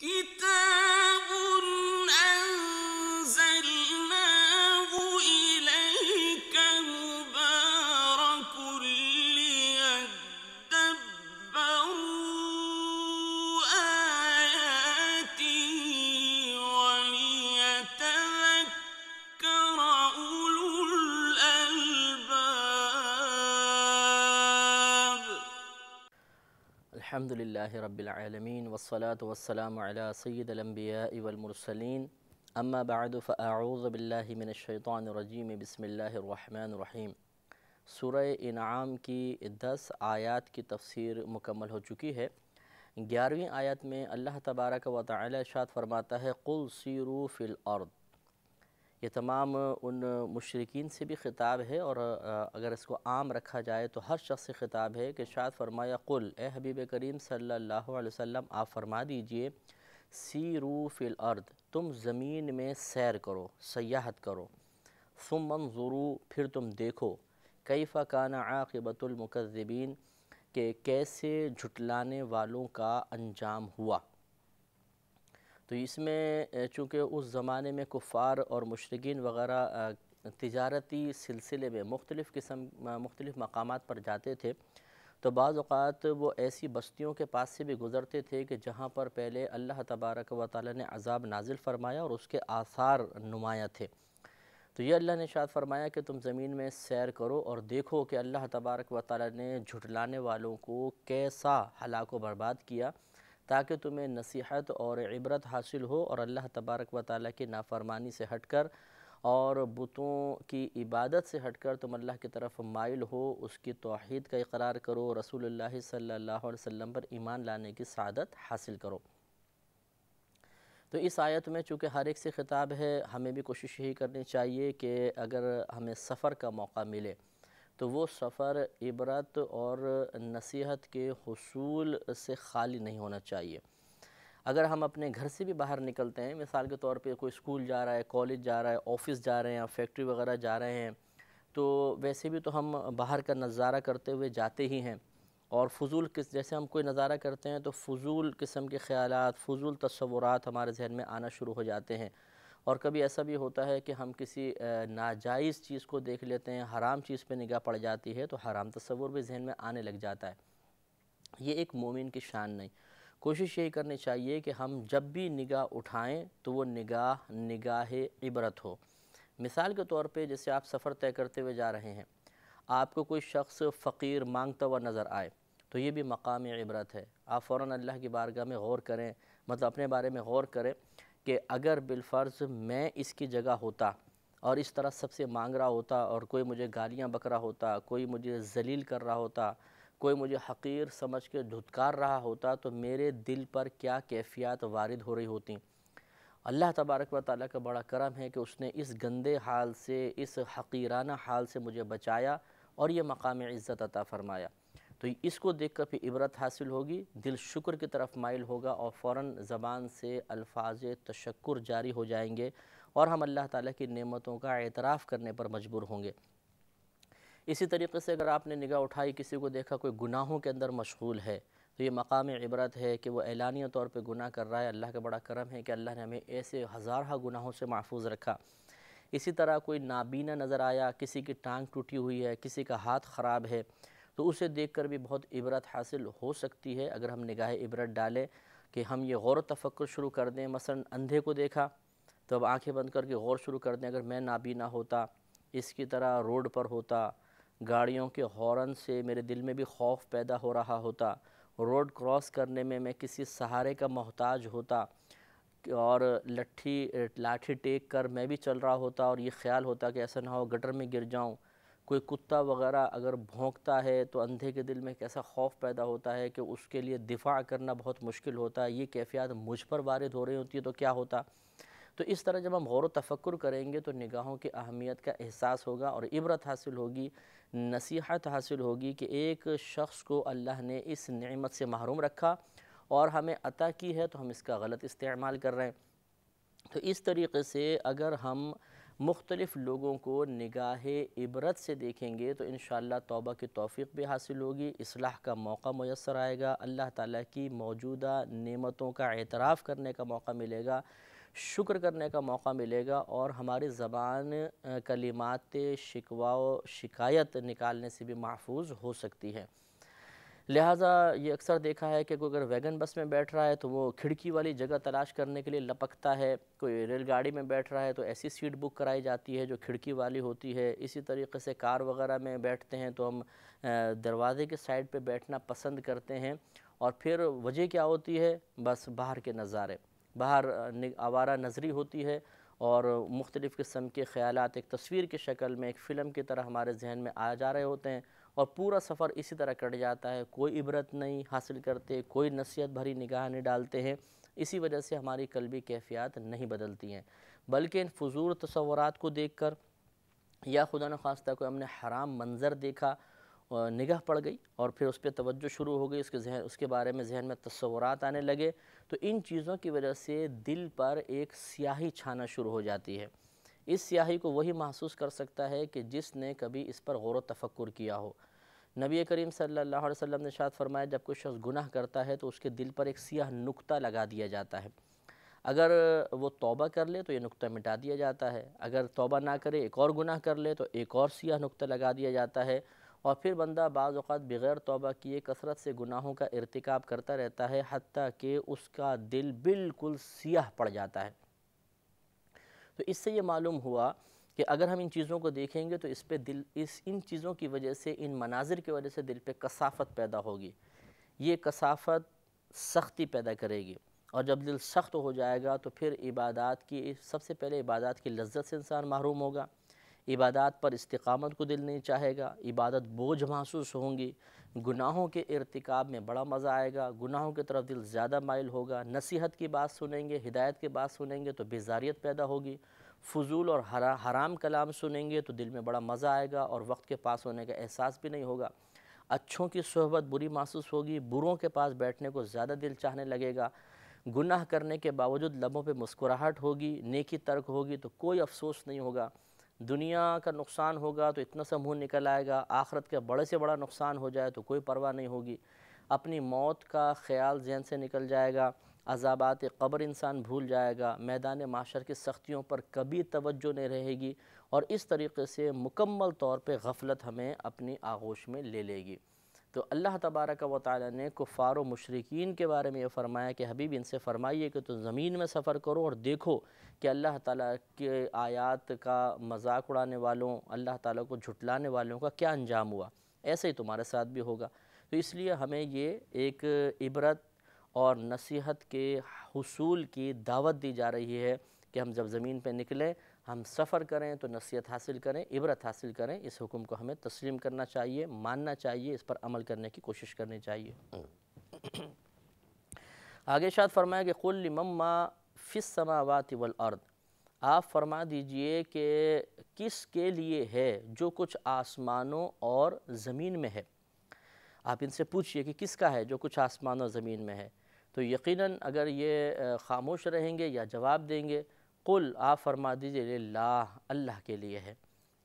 کت الحمد للہ رب علی سید الانبیاء والمرسلین اما بعد فاعوذ باللہ من الشیطان الرجیم بسم اللہ الرحمن الرحیم سورہ انعام کی دس آیات کی تفسیر مکمل ہو چکی ہے گیارہویں آیات میں اللہ تبارک و تعالی اشارت فرماتا ہے سِيرُوا فِي الْأَرْضِ یہ تمام ان مشرقین سے بھی خطاب ہے اور اگر اس کو عام رکھا جائے تو ہر شخص سے خطاب ہے کہ شاید فرمایا قل اے حبیب کریم صلی اللہ علیہ وسلم آپ فرما دیجئے سیرو الارض تم زمین میں سیر کرو سیاحت کرو ثم منظرو پھر تم دیکھو کئی کان عاقبت المکذبین کہ کیسے جھٹلانے والوں کا انجام ہوا تو اس میں چونکہ اس زمانے میں کفار اور مشرقین وغیرہ تجارتی سلسلے میں مختلف قسم مختلف مقامات پر جاتے تھے تو بعض اوقات وہ ایسی بستیوں کے پاس سے بھی گزرتے تھے کہ جہاں پر پہلے اللہ تبارک و تعالی نے عذاب نازل فرمایا اور اس کے آثار نمایاں تھے تو یہ اللہ نے شاید فرمایا کہ تم زمین میں سیر کرو اور دیکھو کہ اللہ تبارک و تعالی نے جھٹلانے والوں کو کیسا ہلاک و برباد کیا تاکہ تمہیں نصیحت اور عبرت حاصل ہو اور اللہ تبارک و تعالیٰ کی نافرمانی سے ہٹ کر اور بتوں کی عبادت سے ہٹ کر تم اللہ کی طرف مائل ہو اس کی توحید کا اقرار کرو رسول اللہ صلی اللہ علیہ وسلم پر ایمان لانے کی سعادت حاصل کرو تو اس آیت میں چونکہ ہر ایک سے خطاب ہے ہمیں بھی کوشش یہی کرنی چاہیے کہ اگر ہمیں سفر کا موقع ملے تو وہ سفر عبرت اور نصیحت کے حصول سے خالی نہیں ہونا چاہیے اگر ہم اپنے گھر سے بھی باہر نکلتے ہیں مثال کے طور پہ کوئی اسکول جا رہا ہے کالج جا رہا ہے آفس جا رہے ہیں فیکٹری وغیرہ جا رہے ہیں تو ویسے بھی تو ہم باہر کا نظارہ کرتے ہوئے جاتے ہی ہیں اور فضول جیسے ہم کوئی نظارہ کرتے ہیں تو فضول قسم کے خیالات فضول تصورات ہمارے ذہن میں آنا شروع ہو جاتے ہیں اور کبھی ایسا بھی ہوتا ہے کہ ہم کسی ناجائز چیز کو دیکھ لیتے ہیں حرام چیز پہ نگاہ پڑ جاتی ہے تو حرام تصور بھی ذہن میں آنے لگ جاتا ہے یہ ایک مومن کی شان نہیں کوشش یہی کرنی چاہیے کہ ہم جب بھی نگاہ اٹھائیں تو وہ نگاہ نگاہ عبرت ہو مثال کے طور پہ جیسے آپ سفر طے کرتے ہوئے جا رہے ہیں آپ کو کوئی شخص فقیر مانگتا ہوا نظر آئے تو یہ بھی مقام عبرت ہے آپ فوراً اللہ کی بارگاہ میں غور کریں مطلب اپنے بارے میں غور کریں کہ اگر بالفرض میں اس کی جگہ ہوتا اور اس طرح سب سے مانگ رہا ہوتا اور کوئی مجھے گالیاں بک رہا ہوتا کوئی مجھے ذلیل کر رہا ہوتا کوئی مجھے حقیر سمجھ کے دھتکار رہا ہوتا تو میرے دل پر کیا کیفیات وارد ہو رہی ہوتی اللہ تبارک و تعالیٰ کا بڑا کرم ہے کہ اس نے اس گندے حال سے اس حقیرانہ حال سے مجھے بچایا اور یہ مقام عزت عطا فرمایا تو اس کو دیکھ کر پھر عبرت حاصل ہوگی دل شکر کی طرف مائل ہوگا اور فوراً زبان سے الفاظ تشکر جاری ہو جائیں گے اور ہم اللہ تعالیٰ کی نعمتوں کا اعتراف کرنے پر مجبور ہوں گے اسی طریقے سے اگر آپ نے نگاہ اٹھائی کسی کو دیکھا کوئی گناہوں کے اندر مشغول ہے تو یہ مقام عبرت ہے کہ وہ اعلانیہ طور پہ گناہ کر رہا ہے اللہ کا بڑا کرم ہے کہ اللہ نے ہمیں ایسے ہزارہ گناہوں سے محفوظ رکھا اسی طرح کوئی نابینا نظر آیا کسی کی ٹانگ ٹوٹی ہوئی ہے کسی کا ہاتھ خراب ہے تو اسے دیکھ کر بھی بہت عبرت حاصل ہو سکتی ہے اگر ہم نگاہ عبرت ڈالیں کہ ہم یہ غور و تفکر شروع کر دیں مثلا اندھے کو دیکھا تو اب آنکھیں بند کر کے غور شروع کر دیں اگر میں نابینا ہوتا اس کی طرح روڈ پر ہوتا گاڑیوں کے ہارن سے میرے دل میں بھی خوف پیدا ہو رہا ہوتا روڈ کراس کرنے میں میں کسی سہارے کا محتاج ہوتا اور لٹھی لاٹھی ٹیک کر میں بھی چل رہا ہوتا اور یہ خیال ہوتا کہ ایسا نہ ہو گٹر میں گر جاؤں کوئی کتا وغیرہ اگر بھونکتا ہے تو اندھے کے دل میں کیسا خوف پیدا ہوتا ہے کہ اس کے لیے دفاع کرنا بہت مشکل ہوتا ہے یہ کیفیات مجھ پر وارد ہو رہی ہوتی ہے تو کیا ہوتا تو اس طرح جب ہم غور و تفکر کریں گے تو نگاہوں کی اہمیت کا احساس ہوگا اور عبرت حاصل ہوگی نصیحت حاصل ہوگی کہ ایک شخص کو اللہ نے اس نعمت سے محروم رکھا اور ہمیں عطا کی ہے تو ہم اس کا غلط استعمال کر رہے ہیں تو اس طریقے سے اگر ہم مختلف لوگوں کو نگاہ عبرت سے دیکھیں گے تو انشاءاللہ توبہ کی توفیق بھی حاصل ہوگی اصلاح کا موقع میسر آئے گا اللہ تعالیٰ کی موجودہ نعمتوں کا اعتراف کرنے کا موقع ملے گا شکر کرنے کا موقع ملے گا اور ہماری زبان کلمات شکوا شکایت نکالنے سے بھی محفوظ ہو سکتی ہے لہٰذا یہ اکثر دیکھا ہے کہ کوئی اگر ویگن بس میں بیٹھ رہا ہے تو وہ کھڑکی والی جگہ تلاش کرنے کے لیے لپکتا ہے کوئی ریل گاڑی میں بیٹھ رہا ہے تو ایسی سیٹ بک کرائی جاتی ہے جو کھڑکی والی ہوتی ہے اسی طریقے سے کار وغیرہ میں بیٹھتے ہیں تو ہم دروازے کے سائڈ پہ بیٹھنا پسند کرتے ہیں اور پھر وجہ کیا ہوتی ہے بس باہر کے نظارے باہر آوارہ نظری ہوتی ہے اور مختلف قسم کے خیالات ایک تصویر کی شکل میں ایک فلم کی طرح ہمارے ذہن میں آ جا رہے ہوتے ہیں اور پورا سفر اسی طرح کٹ جاتا ہے کوئی عبرت نہیں حاصل کرتے کوئی نصیحت بھری نگاہ نہیں ڈالتے ہیں اسی وجہ سے ہماری قلبی کیفیات نہیں بدلتی ہیں بلکہ ان فضور تصورات کو دیکھ کر یا خدا نخواستہ کوئی ہم نے حرام منظر دیکھا نگاہ پڑ گئی اور پھر اس پہ توجہ شروع ہو گئی اس کے ذہن اس کے بارے میں ذہن میں تصورات آنے لگے تو ان چیزوں کی وجہ سے دل پر ایک سیاہی چھانا شروع ہو جاتی ہے اس سیاہی کو وہی محسوس کر سکتا ہے کہ جس نے کبھی اس پر غور و تفکر کیا ہو نبی کریم صلی اللہ علیہ وسلم نے شاد فرمایا جب کوئی شخص گناہ کرتا ہے تو اس کے دل پر ایک سیاہ نقطہ لگا دیا جاتا ہے اگر وہ توبہ کر لے تو یہ نقطہ مٹا دیا جاتا ہے اگر توبہ نہ کرے ایک اور گناہ کر لے تو ایک اور سیاہ نقطہ لگا دیا جاتا ہے اور پھر بندہ بعض اوقات بغیر توبہ کیے کثرت سے گناہوں کا ارتکاب کرتا رہتا ہے حتیٰ کہ اس کا دل بالکل سیاہ پڑ جاتا ہے تو اس سے یہ معلوم ہوا کہ اگر ہم ان چیزوں کو دیکھیں گے تو اس پہ دل اس ان چیزوں کی وجہ سے ان مناظر کی وجہ سے دل پہ کثافت پیدا ہوگی یہ کثافت سختی پیدا کرے گی اور جب دل سخت ہو جائے گا تو پھر عبادات کی سب سے پہلے عبادات کی لذت سے انسان محروم ہوگا عبادات پر استقامت کو دل نہیں چاہے گا عبادت بوجھ محسوس ہوں گی گناہوں کے ارتکاب میں بڑا مزہ آئے گا گناہوں کی طرف دل زیادہ مائل ہوگا نصیحت کی بات سنیں گے ہدایت کی بات سنیں گے تو بیزاریت پیدا ہوگی فضول اور حرام کلام سنیں گے تو دل میں بڑا مزہ آئے گا اور وقت کے پاس ہونے کا احساس بھی نہیں ہوگا اچھوں کی صحبت بری محسوس ہوگی بروں کے پاس بیٹھنے کو زیادہ دل چاہنے لگے گا گناہ کرنے کے باوجود لبوں پہ مسکراہٹ ہوگی نیکی ترک ہوگی تو کوئی افسوس نہیں ہوگا دنیا کا نقصان ہوگا تو اتنا سا منہ نکل آئے گا آخرت کے بڑے سے بڑا نقصان ہو جائے تو کوئی پرواہ نہیں ہوگی اپنی موت کا خیال ذہن سے نکل جائے گا عذابات قبر انسان بھول جائے گا میدان معاشر کی سختیوں پر کبھی توجہ نہیں رہے گی اور اس طریقے سے مکمل طور پہ غفلت ہمیں اپنی آغوش میں لے لے گی تو اللہ تبارک و تعالی نے کفار و مشرقین کے بارے میں یہ فرمایا کہ حبیب ان سے فرمائیے کہ تم زمین میں سفر کرو اور دیکھو کہ اللہ تعالیٰ کے آیات کا مذاق اڑانے والوں اللہ تعالیٰ کو جھٹلانے والوں کا کیا انجام ہوا ایسے ہی تمہارے ساتھ بھی ہوگا تو اس لیے ہمیں یہ ایک عبرت اور نصیحت کے حصول کی دعوت دی جا رہی ہے کہ ہم جب زمین پہ نکلیں ہم سفر کریں تو نصیحت حاصل کریں عبرت حاصل کریں اس حکم کو ہمیں تسلیم کرنا چاہیے ماننا چاہیے اس پر عمل کرنے کی کوشش کرنی چاہیے آگے شاد فرمایا کہ قلاں فی السماوات والارض آپ فرما دیجئے کہ کس کے لیے ہے جو کچھ آسمانوں اور زمین میں ہے آپ ان سے پوچھئے کہ کس کا ہے جو کچھ آسمان اور زمین میں ہے تو یقیناً اگر یہ خاموش رہیں گے یا جواب دیں گے قل آپ فرما دیجئے اللہ اللہ کے لیے ہے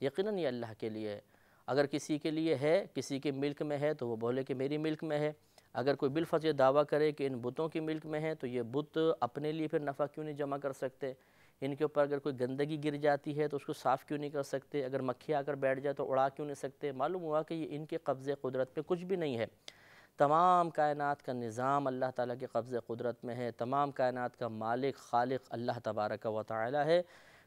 یقیناً یہ اللہ کے لیے ہے اگر کسی کے لیے ہے کسی کے ملک میں ہے تو وہ بولے کہ میری ملک میں ہے اگر کوئی بال یہ دعویٰ کرے کہ ان بتوں کی ملک میں ہے تو یہ بت اپنے لیے پھر نفع کیوں نہیں جمع کر سکتے ان کے اوپر اگر کوئی گندگی گر جاتی ہے تو اس کو صاف کیوں نہیں کر سکتے اگر مکھی آ کر بیٹھ جائے تو اڑا کیوں نہیں سکتے معلوم ہوا کہ یہ ان کے قبضے قدرت پہ کچھ بھی نہیں ہے تمام کائنات کا نظام اللہ تعالیٰ کے قبض قدرت میں ہے تمام کائنات کا مالک خالق اللہ تبارک و تعالیٰ ہے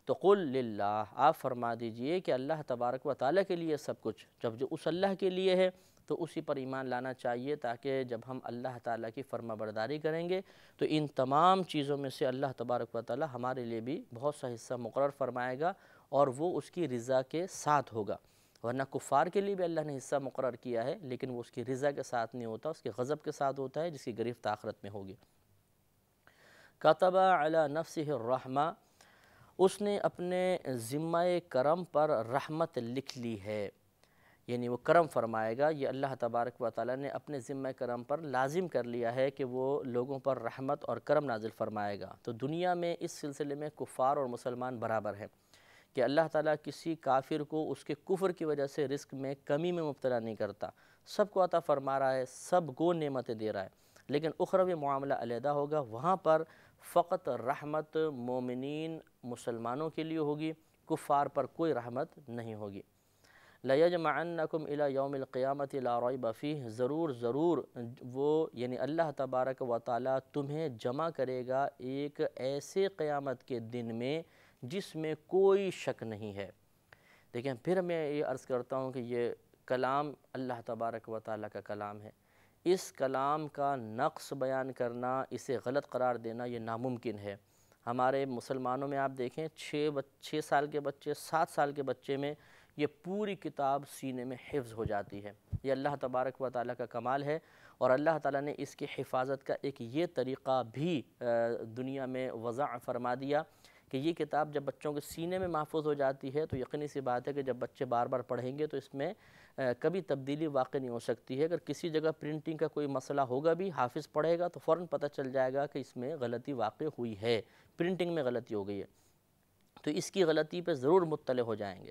تو قل للہ آپ فرما دیجئے کہ اللہ تبارک و تعالیٰ کے لیے سب کچھ جب جو اس اللہ کے لیے ہے تو اسی پر ایمان لانا چاہیے تاکہ جب ہم اللہ تعالیٰ کی فرما برداری کریں گے تو ان تمام چیزوں میں سے اللہ تبارک و تعالیٰ ہمارے لیے بھی بہت سا حصہ مقرر فرمائے گا اور وہ اس کی رضا کے ساتھ ہوگا ورنہ کفار کے لیے بھی اللہ نے حصہ مقرر کیا ہے لیکن وہ اس کی رضا کے ساتھ نہیں ہوتا اس کے غضب کے ساتھ ہوتا ہے جس کی گریفت آخرت میں ہوگی کاتبہ علی نفسہ الرحمہ اس نے اپنے ذمہ کرم پر رحمت لکھ لی ہے یعنی وہ کرم فرمائے گا یہ اللہ تبارک و تعالی نے اپنے ذمہ کرم پر لازم کر لیا ہے کہ وہ لوگوں پر رحمت اور کرم نازل فرمائے گا تو دنیا میں اس سلسلے میں کفار اور مسلمان برابر ہیں کہ اللہ تعالیٰ کسی کافر کو اس کے کفر کی وجہ سے رزق میں کمی میں مبتلا نہیں کرتا سب کو عطا فرما رہا ہے سب کو نعمتیں دے رہا ہے لیکن اخروی معاملہ علیحدہ ہوگا وہاں پر فقط رحمت مومنین مسلمانوں کے لیے ہوگی کفار پر کوئی رحمت نہیں ہوگی لَيَجْمَعَنَّكُمْ إِلَى يَوْمِ الْقِيَامَةِ لَا رَعِبَ فِيهِ ضرور ضرور وہ یعنی اللہ تبارک و تعالی تمہیں جمع کرے گا ایک ایسے قیامت کے دن میں جس میں کوئی شک نہیں ہے دیکھیں پھر میں یہ عرض کرتا ہوں کہ یہ کلام اللہ تبارک و تعالیٰ کا کلام ہے اس کلام کا نقص بیان کرنا اسے غلط قرار دینا یہ ناممکن ہے ہمارے مسلمانوں میں آپ دیکھیں چھ چھ سال کے بچے سات سال کے بچے میں یہ پوری کتاب سینے میں حفظ ہو جاتی ہے یہ اللہ تبارک و تعالیٰ کا کمال ہے اور اللہ تعالیٰ نے اس کی حفاظت کا ایک یہ طریقہ بھی دنیا میں وضع فرما دیا کہ یہ کتاب جب بچوں کے سینے میں محفوظ ہو جاتی ہے تو یقینی سی بات ہے کہ جب بچے بار بار پڑھیں گے تو اس میں کبھی تبدیلی واقع نہیں ہو سکتی ہے اگر کسی جگہ پرنٹنگ کا کوئی مسئلہ ہوگا بھی حافظ پڑھے گا تو فوراً پتہ چل جائے گا کہ اس میں غلطی واقع ہوئی ہے پرنٹنگ میں غلطی ہو گئی ہے تو اس کی غلطی پہ ضرور مطلع ہو جائیں گے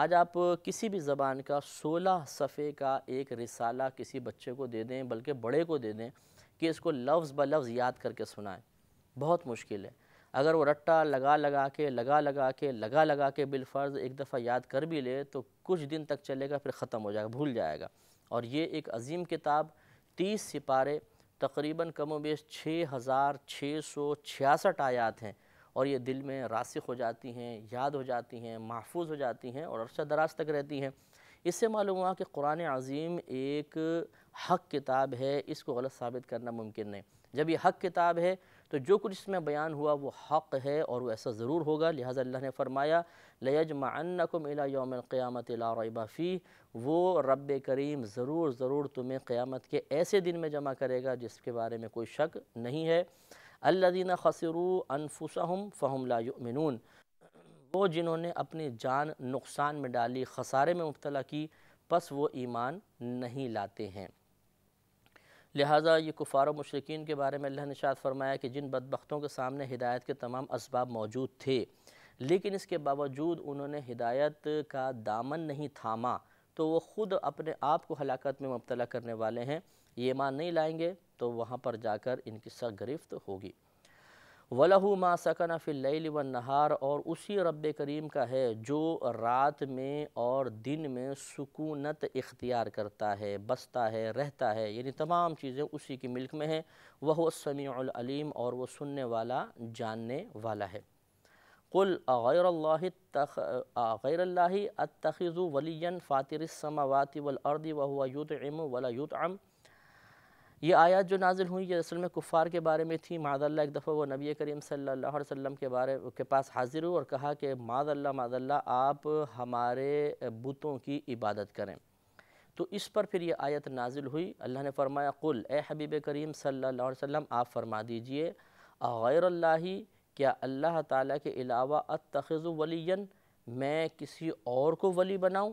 آج آپ کسی بھی زبان کا سولہ صفحے کا ایک رسالہ کسی بچے کو دے دیں بلکہ بڑے کو دے دیں کہ اس کو لفظ بلفظ یاد کر کے سنائیں بہت مشکل ہے اگر وہ رٹا لگا لگا کے لگا لگا کے لگا لگا کے بالفرض ایک دفعہ یاد کر بھی لے تو کچھ دن تک چلے گا پھر ختم ہو جائے گا بھول جائے گا اور یہ ایک عظیم کتاب تیس سپارے تقریباً کم و بیش چھ ہزار چھ سو چھیاسٹھ آیات ہیں اور یہ دل میں راسخ ہو جاتی ہیں یاد ہو جاتی ہیں محفوظ ہو جاتی ہیں اور عرصہ دراز تک رہتی ہیں اس سے معلوم ہوا کہ قرآن عظیم ایک حق کتاب ہے اس کو غلط ثابت کرنا ممکن نہیں جب یہ حق کتاب ہے تو جو کچھ اس میں بیان ہوا وہ حق ہے اور وہ ایسا ضرور ہوگا لہٰذا اللہ نے فرمایا لَيَجْمَعَنَّكُمْ إِلَى يَوْمِ الْقِيَامَةِ لَا رَيْبَ فِيهِ وہ رب کریم ضرور ضرور تمہیں قیامت کے ایسے دن میں جمع کرے گا جس کے بارے میں کوئی شک نہیں ہے الَّذِينَ خَسِرُوا أَنفُسَهُمْ فَهُمْ لَا يُؤْمِنُونَ وہ جنہوں نے اپنی جان نقصان میں ڈالی خسارے میں مبتلا کی پس وہ ایمان نہیں لاتے ہیں لہٰذا یہ کفار و مشرقین کے بارے میں اللہ نے شاد فرمایا کہ جن بدبختوں کے سامنے ہدایت کے تمام اسباب موجود تھے لیکن اس کے باوجود انہوں نے ہدایت کا دامن نہیں تھاما تو وہ خود اپنے آپ کو ہلاکت میں مبتلا کرنے والے ہیں یہ ایمان نہیں لائیں گے تو وہاں پر جا کر ان کی سخت گرفت ہوگی وَلَهُ مَا سَكَنَ فِي اللَّيْلِ وَالنَّهَارِ اور اسی رب کریم کا ہے جو رات میں اور دن میں سکونت اختیار کرتا ہے بستا ہے رہتا ہے یعنی تمام چیزیں اسی کی ملک میں ہیں وہ وسمی الْعَلِيمِ اور وہ سننے والا جاننے والا ہے قُلْ أَغَيْرَ اللہ أَتَّخِذُ اللہ فَاتِرِ السَّمَوَاتِ وَالْأَرْضِ وَهُوَ يُدْعِمُ وَلَا يُدْعَمُ ولا یہ آیات جو نازل ہوئی یہ اصل میں کفار کے بارے میں تھی ماد اللہ ایک دفعہ وہ نبی کریم صلی اللہ علیہ وسلم کے بارے کے پاس حاضر ہو اور کہا کہ ماد اللہ ماد اللہ آپ ہمارے بتوں کی عبادت کریں تو اس پر پھر یہ آیت نازل ہوئی اللہ نے فرمایا قل اے حبیب کریم صلی اللہ علیہ وسلم آپ فرما دیجئے غیر اللہ کیا اللہ تعالیٰ کے علاوہ اتخذ ولین میں کسی اور کو ولی بناؤں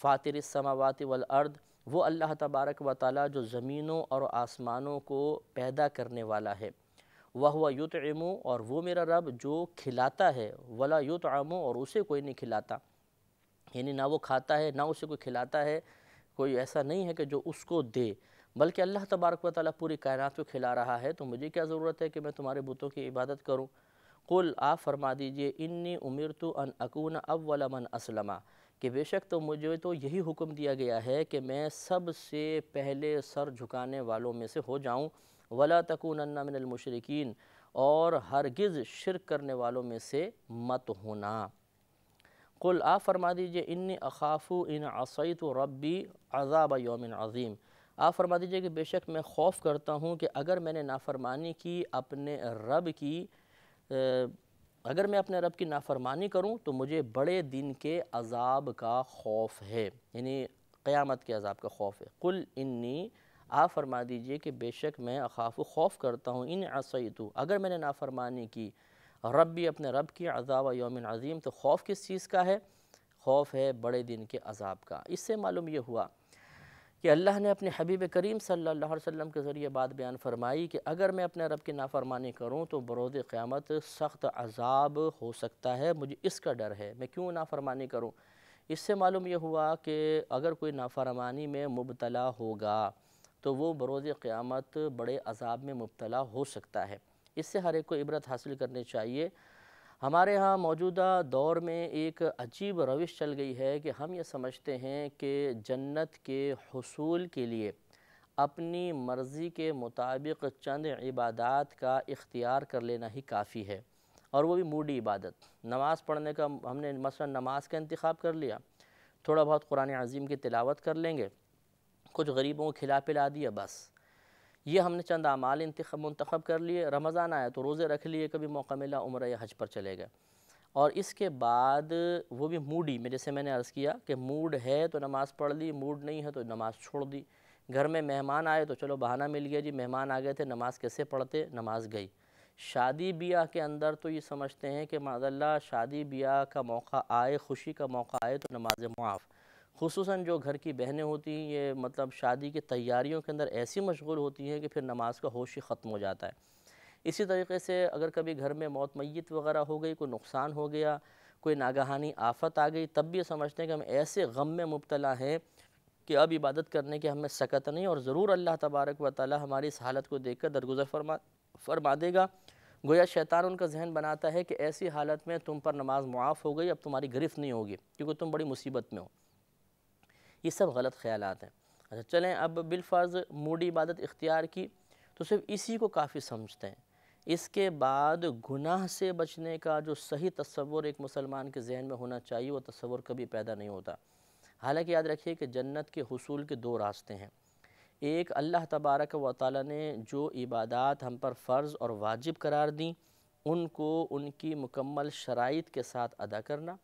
فاطر السماوات والارد وہ اللہ تبارک و تعالی جو زمینوں اور آسمانوں کو پیدا کرنے والا ہے وہ ہوا اور وہ میرا رب جو کھلاتا ہے ولا یوت اور اسے کوئی نہیں کھلاتا یعنی نہ وہ کھاتا ہے نہ اسے کوئی کھلاتا ہے کوئی ایسا نہیں ہے کہ جو اس کو دے بلکہ اللہ تبارک و تعالیٰ پوری کائنات کو کھلا رہا ہے تو مجھے کیا ضرورت ہے کہ میں تمہارے بتوں کی عبادت کروں قُلْ آپ فرما دیجئے انی اُمِرْتُ تو انقون اب مَنْ من کہ بے شک تو مجھے تو یہی حکم دیا گیا ہے کہ میں سب سے پہلے سر جھکانے والوں میں سے ہو جاؤں ولا تَكُونَنَّ مِنَ الْمُشْرِكِينَ اور ہرگز شرک کرنے والوں میں سے مت ہونا قُلْ آپ فرما دیجئے اِنِّ اَخَافُ اِنْ ان عصیت عَذَابَ يَوْمٍ عَظِيمٍ عذاب عظیم آپ فرما دیجئے کہ بے شک میں خوف کرتا ہوں کہ اگر میں نے نافرمانی کی اپنے رب کی اگر میں اپنے رب کی نافرمانی کروں تو مجھے بڑے دن کے عذاب کا خوف ہے یعنی قیامت کے عذاب کا خوف ہے قل انی آپ فرما دیجئے کہ بے شک میں اخاف و خوف کرتا ہوں ان عصیتو اگر میں نے نافرمانی کی رب بھی اپنے رب کی عذاب یوم عظیم تو خوف کس چیز کا ہے خوف ہے بڑے دن کے عذاب کا اس سے معلوم یہ ہوا کہ اللہ نے اپنے حبیب کریم صلی اللہ علیہ وسلم کے ذریعے بات بیان فرمائی کہ اگر میں اپنے رب کی نافرمانی کروں تو بروز قیامت سخت عذاب ہو سکتا ہے مجھے اس کا ڈر ہے میں کیوں نافرمانی کروں اس سے معلوم یہ ہوا کہ اگر کوئی نافرمانی میں مبتلا ہوگا تو وہ بروز قیامت بڑے عذاب میں مبتلا ہو سکتا ہے اس سے ہر ایک کو عبرت حاصل کرنی چاہیے ہمارے ہاں موجودہ دور میں ایک عجیب روش چل گئی ہے کہ ہم یہ سمجھتے ہیں کہ جنت کے حصول کے لیے اپنی مرضی کے مطابق چند عبادات کا اختیار کر لینا ہی کافی ہے اور وہ بھی موڈی عبادت نماز پڑھنے کا ہم نے مثلا نماز کا انتخاب کر لیا تھوڑا بہت قرآن عظیم کی تلاوت کر لیں گے کچھ غریبوں کو کھلا پلا دیا بس یہ ہم نے چند اعمال انتخاب منتخب کر لیے رمضان آیا تو روزے رکھ لیے کبھی موقع ملا عمرہ یا حج پر چلے گئے اور اس کے بعد وہ بھی موڈی میں جیسے میں نے عرض کیا کہ موڈ ہے تو نماز پڑھ لی موڈ نہیں ہے تو نماز چھوڑ دی گھر میں مہمان آئے تو چلو بہانہ مل گیا جی مہمان آ گئے تھے نماز کیسے پڑھتے نماز گئی شادی بیاہ کے اندر تو یہ سمجھتے ہیں کہ ماد اللہ شادی بیاہ کا موقع آئے خوشی کا موقع آئے تو نماز معاف خصوصاً جو گھر کی بہنیں ہوتی ہیں یہ مطلب شادی کی تیاریوں کے اندر ایسی مشغول ہوتی ہیں کہ پھر نماز کا ہوش ہی ختم ہو جاتا ہے اسی طریقے سے اگر کبھی گھر میں موت میت وغیرہ ہو گئی کوئی نقصان ہو گیا کوئی ناگہانی آفت آ گئی تب بھی سمجھتے ہیں کہ ہم ایسے غم میں مبتلا ہیں کہ اب عبادت کرنے کی ہمیں سکت نہیں اور ضرور اللہ تبارک و تعالی ہماری اس حالت کو دیکھ کر درگزر فرما فرما دے گا گویا شیطان ان کا ذہن بناتا ہے کہ ایسی حالت میں تم پر نماز معاف ہو گئی اب تمہاری گرفت نہیں ہوگی کیونکہ تم بڑی مصیبت میں ہو یہ سب غلط خیالات ہیں اچھا چلیں اب بالفرض موڈی عبادت اختیار کی تو صرف اسی کو کافی سمجھتے ہیں اس کے بعد گناہ سے بچنے کا جو صحیح تصور ایک مسلمان کے ذہن میں ہونا چاہیے وہ تصور کبھی پیدا نہیں ہوتا حالانکہ یاد رکھیے کہ جنت کے حصول کے دو راستے ہیں ایک اللہ تبارک و تعالی نے جو عبادات ہم پر فرض اور واجب قرار دیں ان کو ان کی مکمل شرائط کے ساتھ ادا کرنا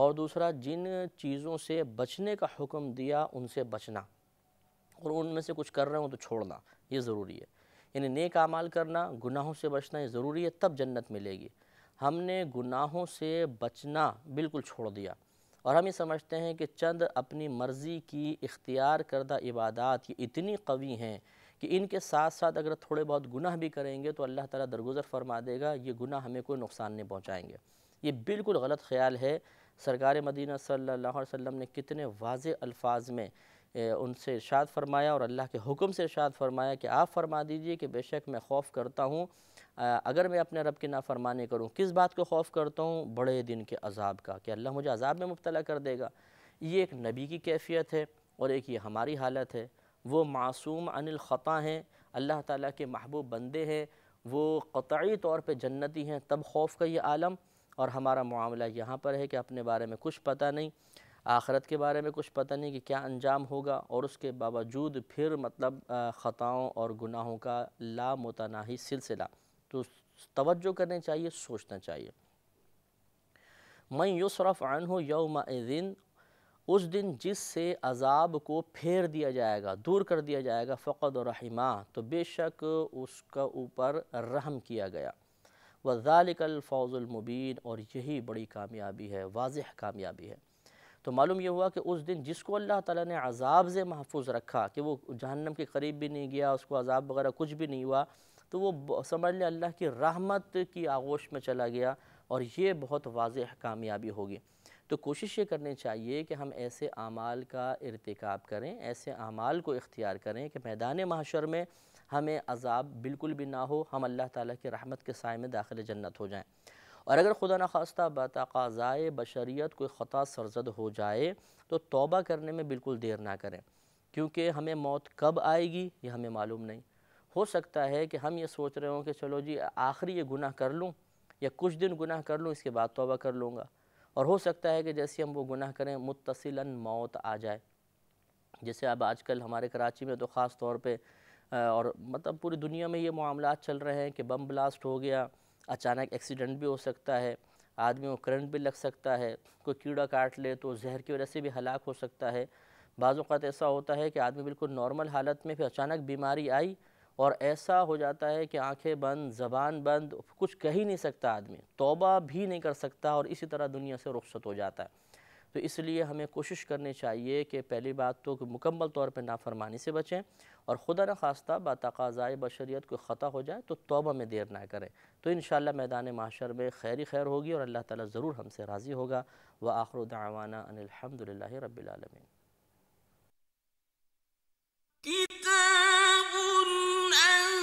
اور دوسرا جن چیزوں سے بچنے کا حکم دیا ان سے بچنا اور ان میں سے کچھ کر رہے ہوں تو چھوڑنا یہ ضروری ہے یعنی نیک نیکامال کرنا گناہوں سے بچنا یہ ضروری ہے تب جنت ملے گی ہم نے گناہوں سے بچنا بالکل چھوڑ دیا اور ہم یہ سمجھتے ہیں کہ چند اپنی مرضی کی اختیار کردہ عبادات یہ اتنی قوی ہیں کہ ان کے ساتھ ساتھ اگر تھوڑے بہت گناہ بھی کریں گے تو اللہ تعالیٰ درگزر فرما دے گا یہ گناہ ہمیں کوئی نقصان نہیں پہنچائیں گے یہ بالکل غلط خیال ہے سرکار مدینہ صلی اللہ علیہ وسلم نے کتنے واضح الفاظ میں ان سے ارشاد فرمایا اور اللہ کے حکم سے ارشاد فرمایا کہ آپ فرما دیجئے کہ بے شک میں خوف کرتا ہوں اگر میں اپنے رب کی نافرمانی کروں کس بات کو خوف کرتا ہوں بڑے دن کے عذاب کا کہ اللہ مجھے عذاب میں مبتلا کر دے گا یہ ایک نبی کی کیفیت ہے اور ایک یہ ہماری حالت ہے وہ معصوم عن الخطا ہیں اللہ تعالیٰ کے محبوب بندے ہیں وہ قطعی طور پہ جنتی ہیں تب خوف کا یہ عالم اور ہمارا معاملہ یہاں پر ہے کہ اپنے بارے میں کچھ پتہ نہیں آخرت کے بارے میں کچھ پتہ نہیں کہ کیا انجام ہوگا اور اس کے باوجود پھر مطلب خطاؤں اور گناہوں کا لامتناہی سلسلہ تو توجہ کرنے چاہیے سوچنا چاہیے میں یصرف عنہ یوم دن اس دن جس سے عذاب کو پھیر دیا جائے گا دور کر دیا جائے گا فقد اور تو بے شک اس کا اوپر رحم کیا گیا وَذَلِكَ الْفَوْضُ الْمُبِينَ اور یہی بڑی کامیابی ہے واضح کامیابی ہے تو معلوم یہ ہوا کہ اس دن جس کو اللہ تعالیٰ نے عذاب سے محفوظ رکھا کہ وہ جہنم کے قریب بھی نہیں گیا اس کو عذاب وغیرہ کچھ بھی نہیں ہوا تو وہ سمجھ اللہ کی رحمت کی آغوش میں چلا گیا اور یہ بہت واضح کامیابی ہوگی تو کوشش یہ کرنی چاہیے کہ ہم ایسے اعمال کا ارتکاب کریں ایسے اعمال کو اختیار کریں کہ میدان محشر میں ہمیں عذاب بالکل بھی نہ ہو ہم اللہ تعالیٰ کی رحمت کے سائے میں داخل جنت ہو جائیں اور اگر خدا نخواستہ بت بشریت کوئی خطا سرزد ہو جائے تو توبہ کرنے میں بالکل دیر نہ کریں کیونکہ ہمیں موت کب آئے گی یہ ہمیں معلوم نہیں ہو سکتا ہے کہ ہم یہ سوچ رہے ہوں کہ چلو جی آخری یہ گناہ کر لوں یا کچھ دن گناہ کر لوں اس کے بعد توبہ کر لوں گا اور ہو سکتا ہے کہ جیسے ہم وہ گناہ کریں متصلاً موت آ جائے جیسے اب آج کل ہمارے کراچی میں تو خاص طور پہ اور مطلب پوری دنیا میں یہ معاملات چل رہے ہیں کہ بم بلاسٹ ہو گیا اچانک ایکسیڈنٹ بھی ہو سکتا ہے آدمی کو کرنٹ بھی لگ سکتا ہے کوئی کیڑا کاٹ لے تو زہر کی وجہ سے بھی ہلاک ہو سکتا ہے بعض اوقات ایسا ہوتا ہے کہ آدمی بالکل نارمل حالت میں پھر اچانک بیماری آئی اور ایسا ہو جاتا ہے کہ آنکھیں بند زبان بند کچھ کہہ ہی نہیں سکتا آدمی توبہ بھی نہیں کر سکتا اور اسی طرح دنیا سے رخصت ہو جاتا ہے تو اس لیے ہمیں کوشش کرنی چاہیے کہ پہلی بات تو مکمل طور پہ نافرمانی سے بچیں اور خدا نخواستہ خواستہ قاضائے بشریت کو خطا ہو جائے تو توبہ میں دیر نہ کریں تو انشاءاللہ میدان معاشر میں خیری خیر ہوگی اور اللہ تعالیٰ ضرور ہم سے راضی ہوگا وآخر دعوانا ان الحمدللہ ان الحمد کتاب ربی